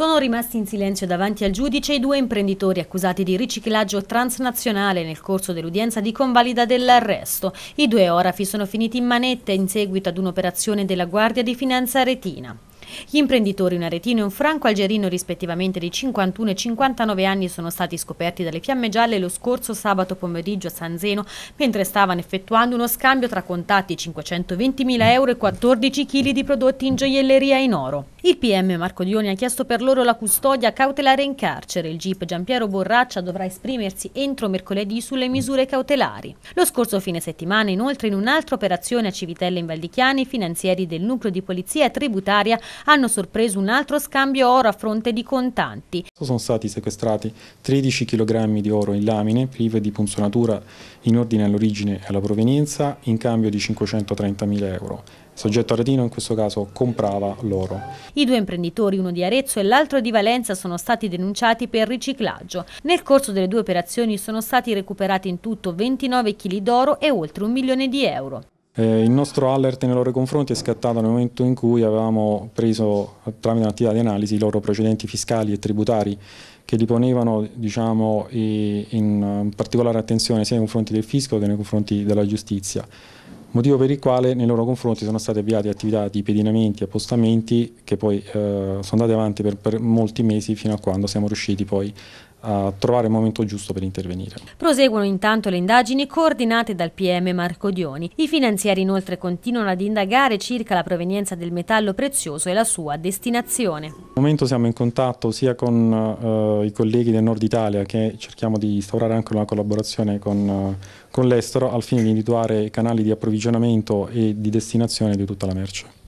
Sono rimasti in silenzio davanti al giudice i due imprenditori accusati di riciclaggio transnazionale nel corso dell'udienza di convalida dell'arresto. I due orafi sono finiti in manette in seguito ad un'operazione della Guardia di Finanza Retina. Gli imprenditori, un aretino e un franco-algerino rispettivamente di 51 e 59 anni, sono stati scoperti dalle fiamme gialle lo scorso sabato pomeriggio a San Zeno, mentre stavano effettuando uno scambio tra contatti 520.000 euro e 14 kg di prodotti in gioielleria in oro. Il PM Marco Dioni ha chiesto per loro la custodia cautelare in carcere. Il GIP Giampiero Borraccia dovrà esprimersi entro mercoledì sulle misure cautelari. Lo scorso fine settimana, inoltre, in un'altra operazione a Civitella in Valdichiani, i finanzieri del nucleo di polizia tributaria hanno sorpreso un altro scambio oro a fronte di contanti. Sono stati sequestrati 13 kg di oro in lamine prive di punzonatura in ordine all'origine e alla provenienza in cambio di 530.000 euro. Il soggetto aretino in questo caso comprava l'oro. I due imprenditori, uno di Arezzo e l'altro di Valenza, sono stati denunciati per riciclaggio. Nel corso delle due operazioni sono stati recuperati in tutto 29 kg d'oro e oltre un milione di euro. Eh, il nostro alert nei loro confronti è scattato nel momento in cui avevamo preso tramite un'attività di analisi i loro precedenti fiscali e tributari che li ponevano diciamo, in particolare attenzione sia nei confronti del fisco che nei confronti della giustizia motivo per il quale nei loro confronti sono state avviate attività di pedinamenti e appostamenti che poi eh, sono andate avanti per, per molti mesi fino a quando siamo riusciti poi a trovare il momento giusto per intervenire. Proseguono intanto le indagini coordinate dal PM Marco Dioni. I finanzieri inoltre continuano ad indagare circa la provenienza del metallo prezioso e la sua destinazione. Al momento siamo in contatto sia con uh, i colleghi del nord Italia che cerchiamo di instaurare anche una collaborazione con, uh, con l'estero al fine di individuare canali di approvvigionamento e di destinazione di tutta la merce.